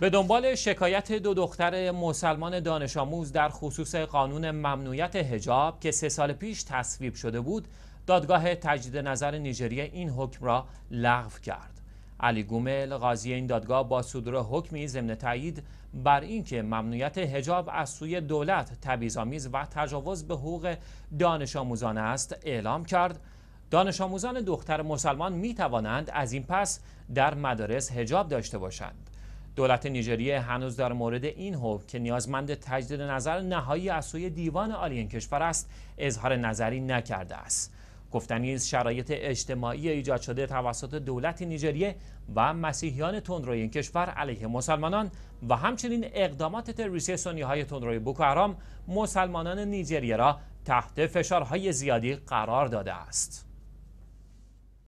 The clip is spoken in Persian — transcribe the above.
به دنبال شکایت دو دختر مسلمان دانش آموز در خصوص قانون ممنوعیت هجاب که سه سال پیش تصویب شده بود دادگاه تجدید نظر نیجریه این حکم را لغو کرد علی گومل قاضی این دادگاه با صدور حکمی ضمن تایید بر اینکه ممنوعیت حجاب از سوی دولت تبعیض‌آمیز و تجاوز به حقوق دانش آموزان است اعلام کرد دانش آموزان دختر مسلمان می توانند از این پس در مدارس حجاب داشته باشند دولت نیجریه هنوز در مورد این حکم که نیازمند تجدید نظر نهایی از سوی دیوان عالی این کشور است اظهار نظری نکرده است گفتنی از شرایط اجتماعی ایجاد شده توسط دولت نیجریه و مسیحیان تندروی این کشور علیه مسلمانان و همچنین اقدامات تروریستی سنی های تندروی بوکو مسلمانان نیجریه را تحت فشارهای زیادی قرار داده است.